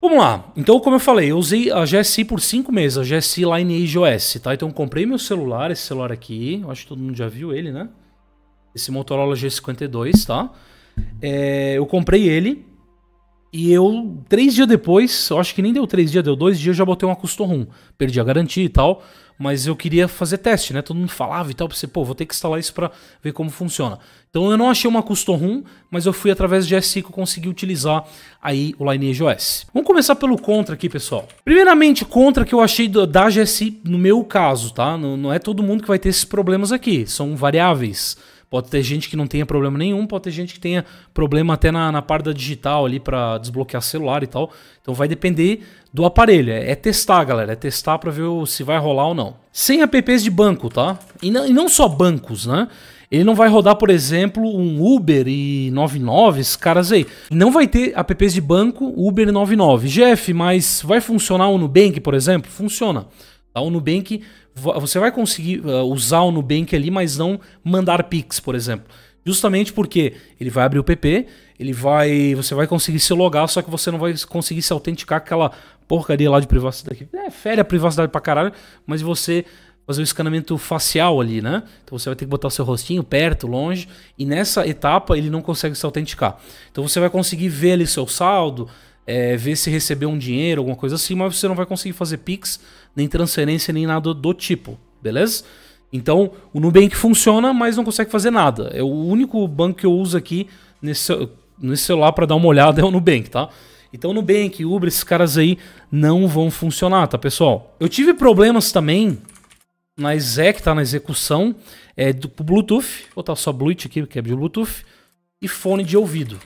Vamos lá. Então, como eu falei, eu usei a GSI por 5 meses, a GSI Lineage OS, tá? Então, eu comprei meu celular, esse celular aqui. Eu acho que todo mundo já viu ele, né? Esse Motorola G52, tá? É, eu comprei ele e eu, três dias depois, eu acho que nem deu três dias, deu dois dias, eu já botei uma custom ROM. Perdi a garantia e tal mas eu queria fazer teste, né? Todo mundo falava e tal, você pô, vou ter que instalar isso para ver como funciona. Então eu não achei uma custom ROM, mas eu fui através de GSI que eu consegui utilizar aí o Lineage OS. Vamos começar pelo contra aqui, pessoal. Primeiramente, contra que eu achei da GSI no meu caso, tá? Não, não é todo mundo que vai ter esses problemas aqui, são variáveis Pode ter gente que não tenha problema nenhum, pode ter gente que tenha problema até na, na parte da digital ali para desbloquear celular e tal. Então vai depender do aparelho. É, é testar, galera. É testar para ver se vai rolar ou não. Sem apps de banco, tá? E não, e não só bancos, né? Ele não vai rodar, por exemplo, um Uber e 99, esses caras aí. Não vai ter apps de banco Uber e 99. Jeff, mas vai funcionar o Nubank, por exemplo? Funciona. Tá? O Nubank, você vai conseguir eh, usar o Nubank ali, mas não mandar Pix, por exemplo. Justamente porque ele vai abrir o PP, ele vai, você vai conseguir se logar, só que você não vai conseguir se autenticar aquela porcaria lá de privacidade. É, fere a privacidade pra caralho, mas você fazer o escaneamento facial ali, né? Então você vai ter que botar o seu rostinho perto, longe, e nessa etapa ele não consegue se autenticar. Então você vai conseguir ver ali seu saldo, é, ver se recebeu um dinheiro, alguma coisa assim, mas você não vai conseguir fazer Pix, nem transferência, nem nada do tipo, beleza? Então, o Nubank funciona, mas não consegue fazer nada. É o único banco que eu uso aqui nesse, nesse celular para dar uma olhada é o Nubank, tá? Então, Nubank, Uber, esses caras aí não vão funcionar, tá, pessoal? Eu tive problemas também na exec, tá? Na execução é, do Bluetooth. Vou botar só Bluetooth aqui, que é de Bluetooth. E fone de ouvido,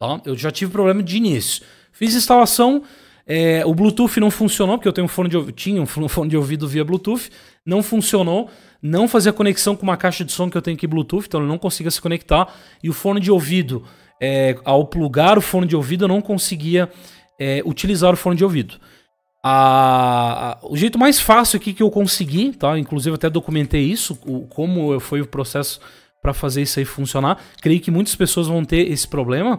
tá? Eu já tive problema de início. Fiz instalação, é, o Bluetooth não funcionou, porque eu tenho um fone de ouvido, tinha um fone de ouvido via Bluetooth, não funcionou, não fazia conexão com uma caixa de som que eu tenho aqui Bluetooth, então ele não conseguia se conectar. E o fone de ouvido, é, ao plugar o fone de ouvido, eu não conseguia é, utilizar o fone de ouvido. A, a, o jeito mais fácil aqui que eu consegui, tá? Inclusive até documentei isso, o, como foi o processo para fazer isso aí funcionar. Creio que muitas pessoas vão ter esse problema.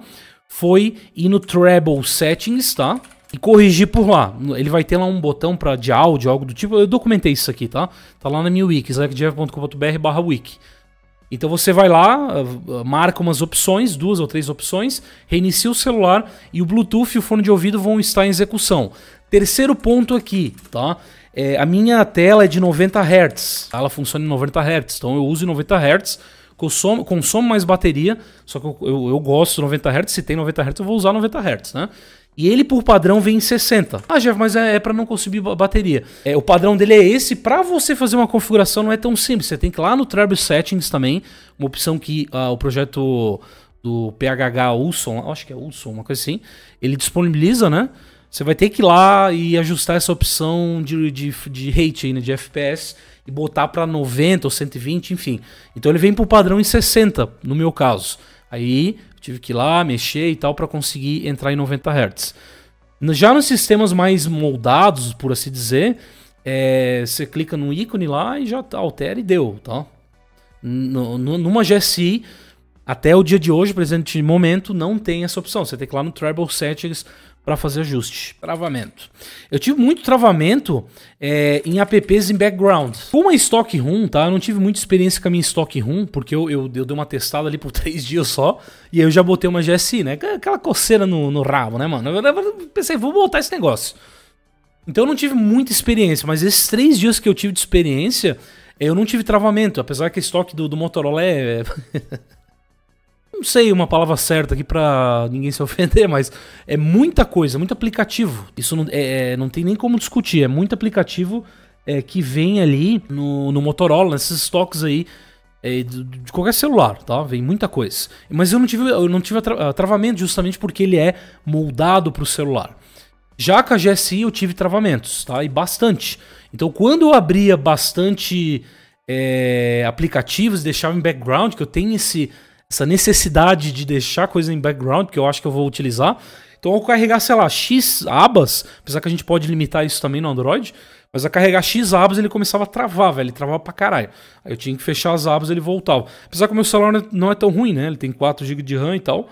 Foi ir no Treble Settings, tá? e corrigir por lá. Ele vai ter lá um botão para de áudio, algo do tipo. Eu documentei isso aqui, tá? Tá lá na minha wiki, zackjeff.com.br/barra wiki. Então você vai lá, ah, marca umas opções, duas ou três opções, reinicia o celular e o Bluetooth e o fone de ouvido vão estar em execução. Terceiro ponto aqui, tá? É, a minha tela é de 90 Hz, ela funciona em 90 Hz, então eu uso em 90 Hz, consomo consumo mais bateria, só que eu, eu, eu gosto de 90 Hz, se tem 90 Hz eu vou usar 90 Hz, né? E ele, por padrão, vem em 60. Ah, Jeff, mas é, é para não consumir bateria. É, o padrão dele é esse. Para você fazer uma configuração não é tão simples. Você tem que ir lá no Treble Settings também, uma opção que ah, o projeto do PHH Ulson, acho que é Ulson, uma coisa assim, ele disponibiliza, né? Você vai ter que ir lá e ajustar essa opção de, de, de rate aí, né, de FPS e botar para 90 ou 120, enfim. Então ele vem por padrão em 60, no meu caso. Aí Tive que ir lá, mexer e tal para conseguir entrar em 90 Hz. Já nos sistemas mais moldados, por assim dizer, é, você clica no ícone lá e já altera e deu, tá? No, no, numa GSI, até o dia de hoje, presente momento, não tem essa opção. Você tem que ir lá no Tribal Settings para fazer ajuste. Travamento. Eu tive muito travamento é, em apps em background. Com uma Stock Room, tá? Eu não tive muita experiência com a minha Stock Room, porque eu, eu, eu dei uma testada ali por três dias só, e aí eu já botei uma GSI, né? Aquela coceira no, no rabo, né, mano? Eu, eu pensei, vou botar esse negócio. Então eu não tive muita experiência, mas esses três dias que eu tive de experiência, eu não tive travamento, apesar que o estoque do, do Motorola é... é não sei uma palavra certa aqui para ninguém se ofender, mas é muita coisa, muito aplicativo. Isso não, é, é, não tem nem como discutir, é muito aplicativo é, que vem ali no, no Motorola, nesses estoques aí é, de, de qualquer celular, tá? Vem muita coisa. Mas eu não tive, eu não tive tra travamento justamente porque ele é moldado para o celular. Já com a GSI eu tive travamentos, tá? E bastante. Então quando eu abria bastante é, aplicativos, deixava em background, que eu tenho esse essa necessidade de deixar coisa em background, que eu acho que eu vou utilizar. Então, ao carregar, sei lá, X abas, apesar que a gente pode limitar isso também no Android, mas a carregar X abas ele começava a travar, velho. Ele travava pra caralho. Aí eu tinha que fechar as abas ele voltava. Apesar que o meu celular não é, é tão ruim, né? Ele tem 4GB de RAM e tal.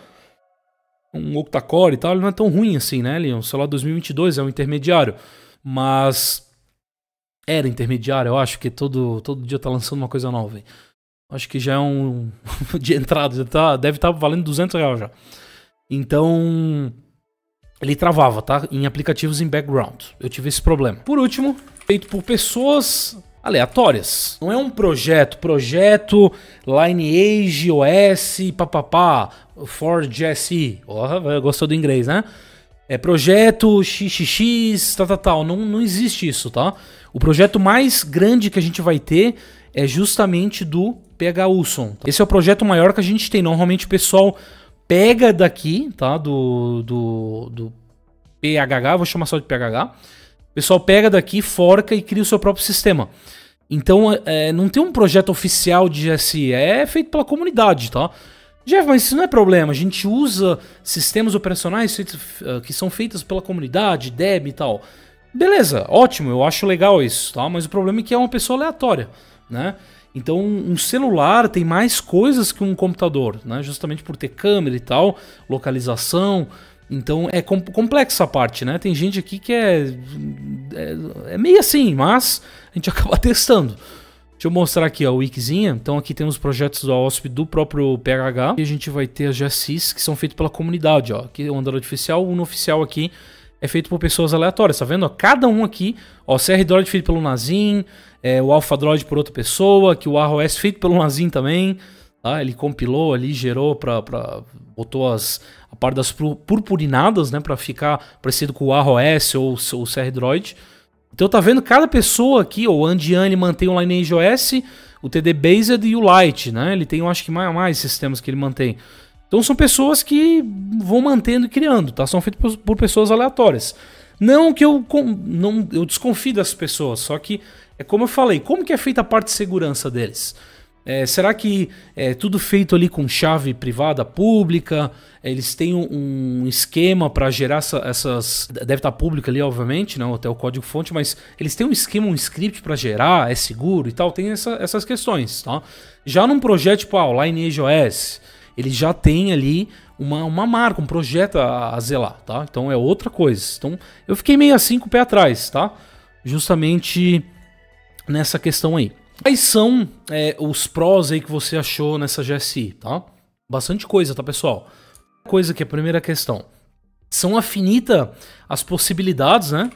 Um octa-core e tal, ele não é tão ruim assim, né? Ele é um celular 2022, é um intermediário. Mas. Era intermediário, eu acho, que todo, todo dia tá lançando uma coisa nova, velho. Acho que já é um. de entrada, já tá, deve estar tá valendo 200 reais já. Então. Ele travava, tá? Em aplicativos em background. Eu tive esse problema. Por último, feito por pessoas aleatórias. Não é um projeto, projeto Lineage OS, papapá, for Oh, gostou do inglês, né? É projeto XXX, tal, tá, tal, tá, tal. Tá. Não, não existe isso, tá? O projeto mais grande que a gente vai ter é justamente do PH Ulson. Tá? Esse é o projeto maior que a gente tem. Normalmente o pessoal pega daqui, tá? Do, do, do PHH, vou chamar só de PHH. O pessoal pega daqui, forca e cria o seu próprio sistema. Então, é, não tem um projeto oficial de GSI, é feito pela comunidade, tá? Jeff, mas isso não é problema. A gente usa sistemas operacionais feitos, ah, que são feitos pela comunidade, Deb e tal. Beleza, ótimo, eu acho legal isso, tá? Mas o problema é que é uma pessoa aleatória, né? Então, um celular tem mais coisas que um computador, né? justamente por ter câmera e tal, localização. Então, é com complexa a parte, né? Tem gente aqui que é, é, é, meio assim, mas a gente acaba testando. Deixa eu mostrar aqui a wikizinha. Então, aqui tem os projetos da OSP do próprio PHH. E a gente vai ter as GSIs que são feitos pela comunidade, ó. Aqui é o Android oficial, o oficial aqui é feito por pessoas aleatórias, tá vendo? Cada um aqui, ó, o CR-Droid feito pelo Nazim, é, o Alpha Droid por outra pessoa, que o ROS feito pelo Nazim também, tá? Ele compilou ali, gerou pra... pra botou as, a parte das purpurinadas, né, pra ficar parecido com o ROS ou, ou o CR-Droid. Então tá vendo cada pessoa aqui, ó, o Andiane mantém o Lineage OS, o TD Based e o Lite, né? Ele tem, eu acho que mais, mais sistemas que ele mantém. Então são pessoas que vão mantendo e criando, tá? São feitas por, pessoas aleatórias. Não que eu não eu desconfio das pessoas, só que é como eu falei, como que é feita a parte de segurança deles? É, será que é tudo feito ali com chave privada, pública? Eles têm um, um esquema para gerar essa, essas. Deve estar tá pública ali, obviamente, não, né? até o código fonte, mas eles têm um esquema, um script para gerar, é seguro e tal, tem essa, essas questões. Tá? Já num projeto tipo ah, o Lineage OS, ele já tem ali uma, uma marca, um projeto a, a, zelar, tá? Então é outra coisa. Então eu fiquei meio assim com o pé atrás, tá? Justamente nessa questão aí. Quais são é, os prós aí que você achou nessa GSI, tá? Bastante coisa, tá, pessoal? Coisa que é a primeira questão. São afinitas as possibilidades, né?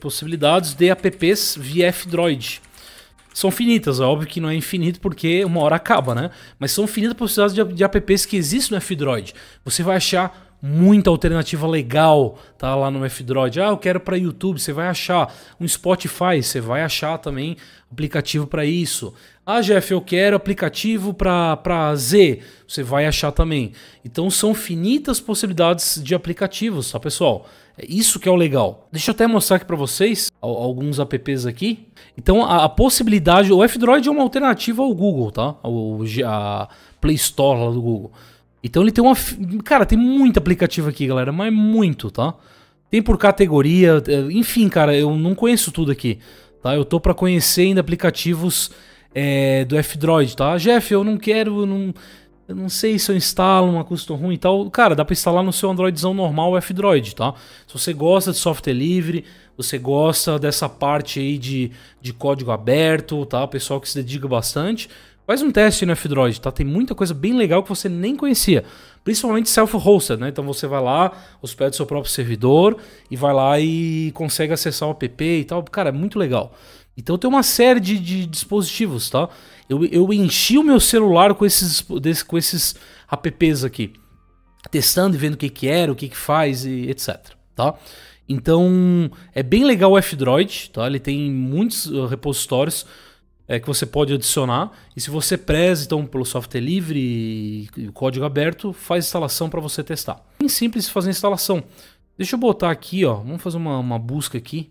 Possibilidades de apps via F-Droid são finitas. É óbvio que não é infinito porque uma hora acaba, né? Mas são finitas possibilidades de, apps que existem no F-Droid. Você vai achar muita alternativa legal tá lá no F-Droid. Ah, eu quero para YouTube, você vai achar. Um Spotify, você vai achar também aplicativo para isso. Ah, Jeff, eu quero aplicativo para Z. Você vai achar também. Então são finitas possibilidades de aplicativos, tá, pessoal? É isso que é o legal. Deixa eu até mostrar aqui para vocês alguns apps aqui. Então, a, a possibilidade... O F-Droid é uma alternativa ao Google, tá? O, a Play Store lá do Google. Então, ele tem uma... Cara, tem muito aplicativo aqui, galera. Mas é muito, tá? Tem por categoria. É, enfim, cara, eu não conheço tudo aqui. Tá? Eu tô para conhecer ainda aplicativos é, do F-Droid, tá? Jeff, eu não quero... Não eu não sei se eu instalo uma custom ruim e tal. Cara, dá para instalar no seu Androidzão normal o F-Droid, tá? Se você gosta de software livre, você gosta dessa parte aí de, de código aberto, tá? pessoal que se dedica bastante, faz um teste no F-Droid, tá? Tem muita coisa bem legal que você nem conhecia. Principalmente self-hosted, né? Então você vai lá, hospeda o seu próprio servidor e vai lá e consegue acessar o app e tal. Cara, é muito legal. Então tem uma série de, de dispositivos, tá? Eu, eu, enchi o meu celular com esses, desse, com esses apps aqui, testando e vendo o que que era, o que que faz e etc, tá? Então é bem legal o F-Droid, tá? Ele tem muitos uh, repositórios é, que você pode adicionar e se você preza então pelo software livre e código aberto, faz instalação para você testar. Bem simples fazer a instalação. Deixa eu botar aqui, ó, vamos fazer uma, uma busca aqui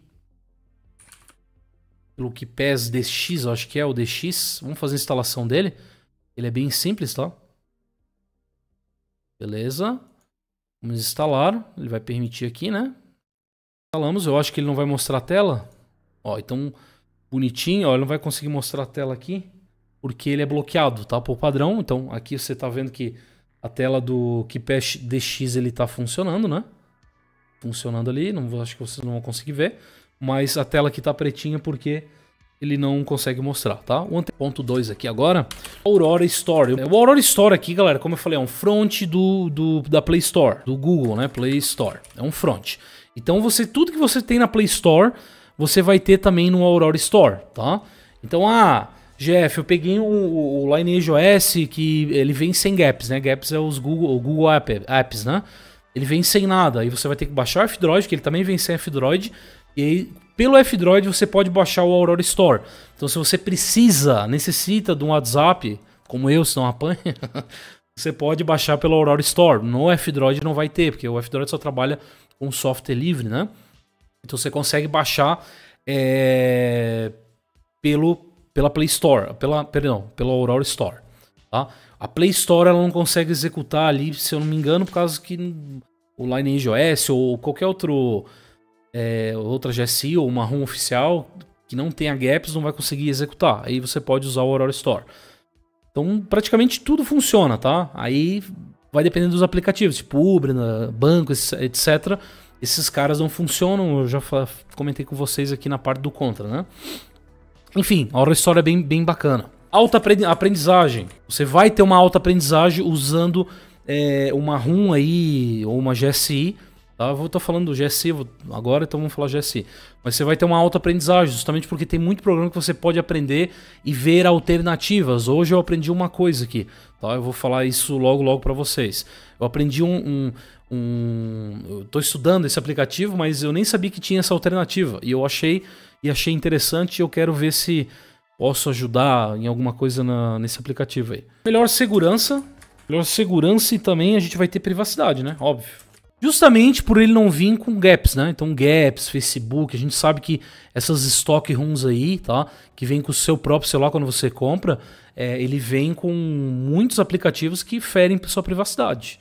pelo que DX, eu acho que é o DX. Vamos fazer a instalação dele. Ele é bem simples, tá? Beleza. Vamos instalar. Ele vai permitir aqui, né? Instalamos. Eu acho que ele não vai mostrar a tela. Ó, então bonitinho. Ó, ele não vai conseguir mostrar a tela aqui porque ele é bloqueado, tá? Por padrão. Então aqui você tá vendo que a tela do KeyPass DX ele tá funcionando, né? Funcionando ali. Não, acho que vocês não vão conseguir ver mas a tela aqui tá pretinha porque ele não consegue mostrar, tá? O ponto 2 aqui agora, Aurora Store. É, o Aurora Store aqui, galera, como eu falei, é um front do, do, da Play Store, do Google, né? Play Store, é um front. Então você tudo que você tem na Play Store, você vai ter também no Aurora Store, tá? Então, ah, Jeff, eu peguei o, o Lineage OS que ele vem sem gaps, né? Gaps é os Google, o Google App, Apps, né? Ele vem sem nada, aí você vai ter que baixar o F-Droid, que ele também vem sem F-Droid, e aí, pelo F-Droid, você pode baixar o Aurora Store. Então, se você precisa, necessita de um WhatsApp, como eu, se não apanha, você pode baixar pelo Aurora Store. No F-Droid não vai ter, porque o F-Droid só trabalha com software livre, né? Então, você consegue baixar é, pelo, pela Play Store, pela, perdão, pelo Aurora Store, tá? A Play Store ela não consegue executar ali, se eu não me engano, por causa que o Lineage OS ou qualquer outro é, outra GSI ou uma ROM oficial que não tenha gaps não vai conseguir executar. Aí você pode usar o Aurora Store. Então praticamente tudo funciona, tá? Aí vai dependendo dos aplicativos, tipo Uber, né, banco, etc. Esses caras não funcionam, eu já comentei com vocês aqui na parte do contra, né? Enfim, a Aurora Store é bem, bem bacana. Alta aprendizagem. Você vai ter uma alta aprendizagem usando é, uma ROM aí, ou uma GSI, Tá? Eu vou estar tá falando do GSI agora, então vamos falar GSI. Mas você vai ter uma alta aprendizagem, justamente porque tem muito programa que você pode aprender e ver alternativas. Hoje eu aprendi uma coisa aqui, tá? Eu vou falar isso logo, logo para vocês. Eu aprendi um, um, um... Eu estou estudando esse aplicativo, mas eu nem sabia que tinha essa alternativa. E eu achei e achei interessante e eu quero ver se posso ajudar em alguma coisa na... nesse aplicativo aí. Melhor segurança, melhor segurança e também a gente vai ter privacidade, né? Óbvio. Justamente por ele não vir com gaps, né? Então, gaps, Facebook, a gente sabe que essas stock runs aí, tá? Que vem com o seu próprio celular quando você compra, é, ele vem com muitos aplicativos que ferem sua privacidade,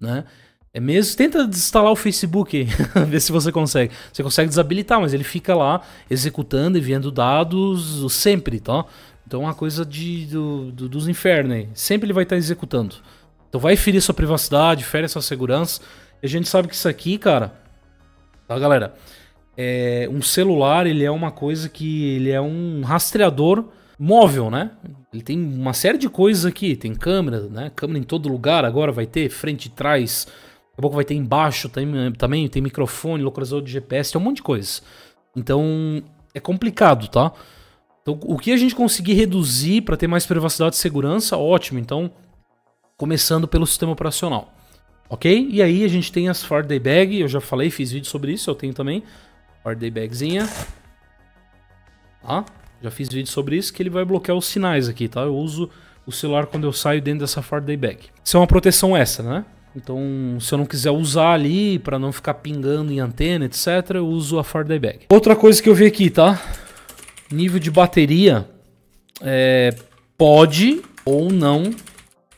né? É mesmo? Tenta desinstalar o Facebook, ver se você consegue. Você consegue desabilitar, mas ele fica lá executando e vendo dados sempre, tá? Então é uma coisa de, do, do, dos infernos aí. Sempre ele vai estar executando. Então vai ferir sua privacidade, fere sua segurança. A gente sabe que isso aqui, cara. Tá, galera? É, um celular, ele é uma coisa que. Ele é um rastreador móvel, né? Ele tem uma série de coisas aqui. Tem câmera, né? Câmera em todo lugar agora vai ter, frente e trás. Daqui a pouco vai ter embaixo tem, eh, também, tem microfone, localizador de GPS, tem um monte de coisas. Então, é complicado, tá? Então, o que a gente conseguir reduzir para ter mais privacidade e segurança, ótimo. Então, começando pelo sistema operacional. Ok? E aí a gente tem as Ford Day Bag, eu já falei, fiz vídeo sobre isso, eu tenho também. Ford Day Bagzinha. Tá? Já fiz vídeo sobre isso, que ele vai bloquear os sinais aqui, tá? Eu uso o celular quando eu saio dentro dessa Ford Day Bag. Isso é uma proteção essa, né? Então, se eu não quiser usar ali para não ficar pingando em antena, etc, eu uso a Faraday Bag. Outra coisa que eu vi aqui, tá? Nível de bateria é, pode ou não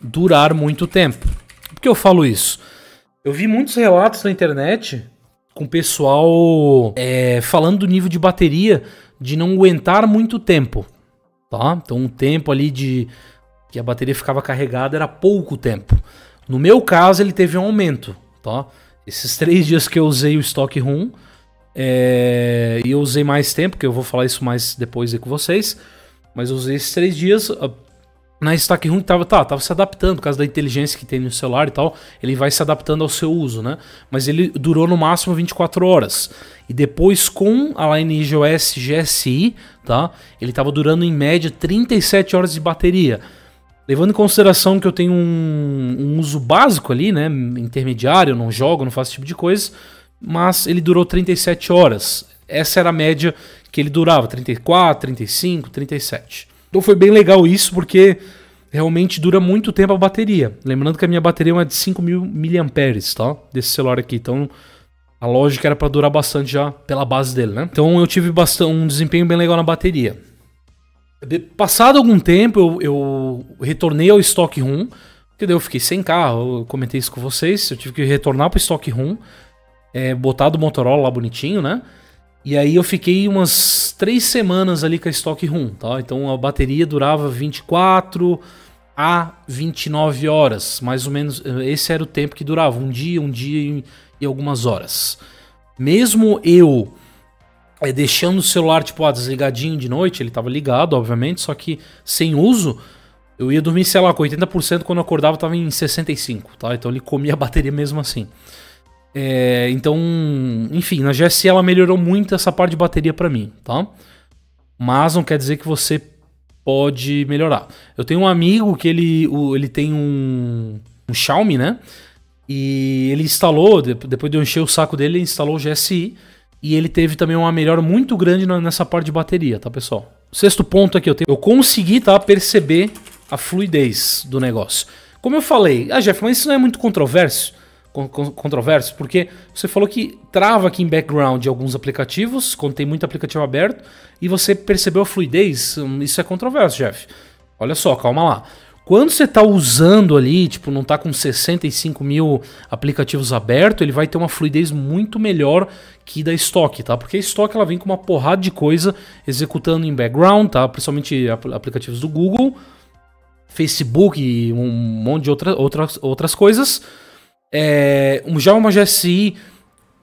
durar muito tempo que eu falo isso? Eu vi muitos relatos na internet com pessoal é, falando do nível de bateria de não aguentar muito tempo, tá? Então um tempo ali de que a bateria ficava carregada era pouco tempo. No meu caso ele teve um aumento, tá? Esses três dias que eu usei o estoque room é, e eu usei mais tempo, que eu vou falar isso mais depois aí com vocês, mas eu usei esses três dias, na stack ruim tava, tá, tava se adaptando, por causa da inteligência que tem no celular e tal, ele vai se adaptando ao seu uso, né? Mas ele durou no máximo 24 horas. E depois com a Lineage OS GSI, tá? Ele tava durando em média 37 horas de bateria. Levando em consideração que eu tenho um, um uso básico ali, né? Intermediário, não jogo, não faço esse tipo de coisa. Mas ele durou 37 horas. Essa era a média que ele durava, 34, 35, 37. Então foi bem legal isso, porque realmente dura muito tempo a bateria. Lembrando que a minha bateria é uma de 5.000 mAh, tá? Desse celular aqui, então... A lógica era para durar bastante já pela base dele, né? Então eu tive bastante, um desempenho bem legal na bateria. passado algum tempo, eu, eu, retornei ao Stock Room, porque eu fiquei sem carro, eu comentei isso com vocês, eu tive que retornar pro Stock Room, é, eh, botar do Motorola lá bonitinho, né? E aí eu fiquei umas três semanas ali com a Stock Room, tá? Então a bateria durava 24 a 29 horas, mais ou menos. Eh, esse era o tempo que durava, um dia, um dia e algumas horas. Mesmo eu é, deixando o celular, tipo, ah, desligadinho de noite, ele tava ligado, obviamente, só que sem uso, eu ia dormir, sei lá, com 80%, quando eu acordava tava em 65%, tá? Então ele comia a bateria mesmo assim. É, então, enfim, na GSI ela melhorou muito essa parte de bateria para mim, tá? Mas não quer dizer que você pode melhorar. Eu tenho um amigo que ele, ele tem um, um Xiaomi, né? E ele instalou, depois de eu encher o saco dele, ele instalou o GSI. E ele teve também uma melhora muito grande nessa parte de bateria, tá, pessoal? Sexto ponto aqui, eu, tenho, eu consegui tá, perceber a fluidez do negócio. Como eu falei, ah, Jeff, mas isso não é muito controverso? Controverso, porque você falou que trava aqui em background alguns aplicativos, quando tem muito aplicativo aberto, e você percebeu a fluidez. Hum, isso é controverso, Jeff. Olha só, calma lá. Quando você está usando ali, tipo, não está com 65 mil aplicativos abertos, ele vai ter uma fluidez muito melhor que da stock, tá? Porque a Stock ela vem com uma porrada de coisa executando em background, tá? Principalmente aplicativos do Google, Facebook e um monte de outra, outras, outras coisas é, já uma GSI,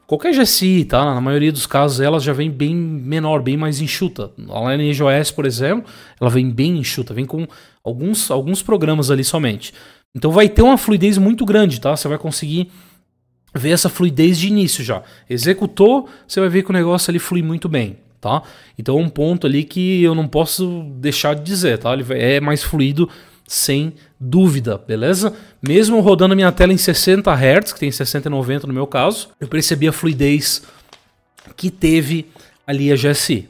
qualquer GSI, tá? Na maioria dos casos, ela já vem bem menor, bem mais enxuta. A LineageOS, por exemplo, ela vem bem enxuta, vem com alguns, alguns programas ali somente. Então vai ter uma fluidez muito grande, tá? Você vai conseguir ver essa fluidez de início já. Executou, você vai ver que o negócio ali flui muito bem, tá? Então é um ponto ali que eu não posso deixar de dizer, tá? Ele é mais fluido sem dúvida, beleza? Mesmo rodando minha tela em 60 Hz, que tem 60 e 90 no meu caso, eu percebi a fluidez que teve ali a GSI.